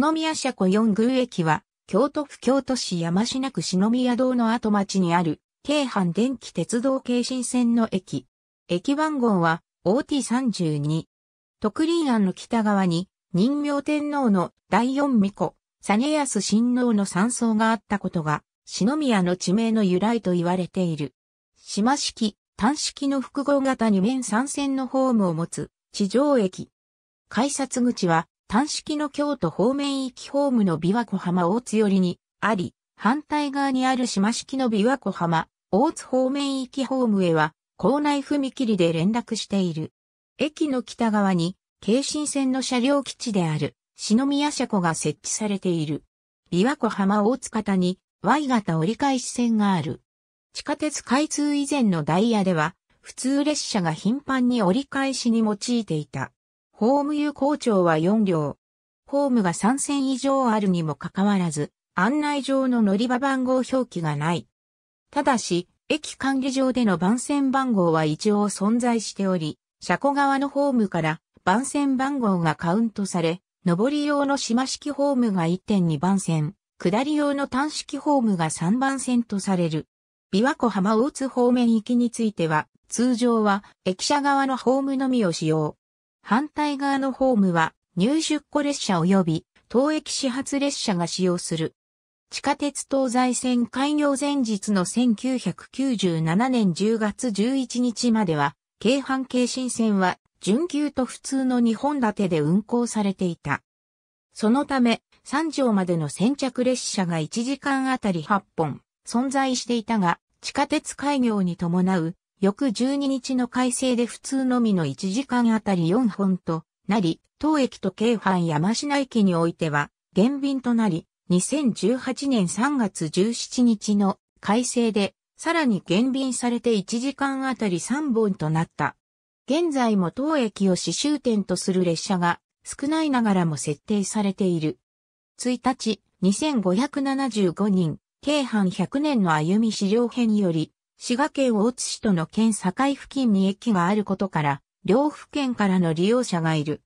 篠宮車庫四宮駅は、京都府京都市山科区篠宮堂の後町にある、京阪電気鉄道京新線の駅。駅番号は OT32。徳林庵の北側に、人明天皇の第四巫女、根康親王の山荘があったことが、篠宮の地名の由来と言われている。島式、単式の複合型に面三線のホームを持つ、地上駅。改札口は、単式の京都方面行きホームの琵琶湖浜大津寄りにあり、反対側にある島式の琵琶湖浜大津方面行きホームへは、校内踏切で連絡している。駅の北側に、京神線の車両基地である、篠宮車庫が設置されている。琵琶湖浜大津方に、Y 型折り返し線がある。地下鉄開通以前のダイヤでは、普通列車が頻繁に折り返しに用いていた。ホーム有効長は4両。ホームが3線以上あるにもかかわらず、案内上の乗り場番号表記がない。ただし、駅管理上での番線番号は一応存在しており、車庫側のホームから番線番号がカウントされ、上り用の島式ホームが1.2番線、下り用の単式ホームが3番線とされる。琵琶湖浜大津方面行きについては、通常は駅舎側のホームのみを使用。反対側のホームは入出庫列車及び当駅始発列車が使用する。地下鉄東西線開業前日の1997年10月11日までは、京阪京新線は準急と普通の2本立てで運行されていた。そのため、3条までの先着列車が1時間あたり8本存在していたが、地下鉄開業に伴う翌12日の改正で普通のみの1時間あたり4本となり、当駅と京阪山品駅においては、減便となり、2018年3月17日の改正で、さらに減便されて1時間あたり3本となった。現在も当駅を刺繍点とする列車が少ないながらも設定されている。1日、2575人、京阪100年の歩み資料編より、滋賀県大津市との県境付近に駅があることから、両府県からの利用者がいる。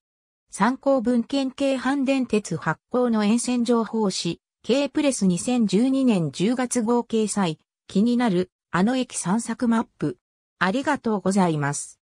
参考文献系阪電鉄発行の沿線情報誌、K プレス2012年10月号掲載、気になる、あの駅散策マップ。ありがとうございます。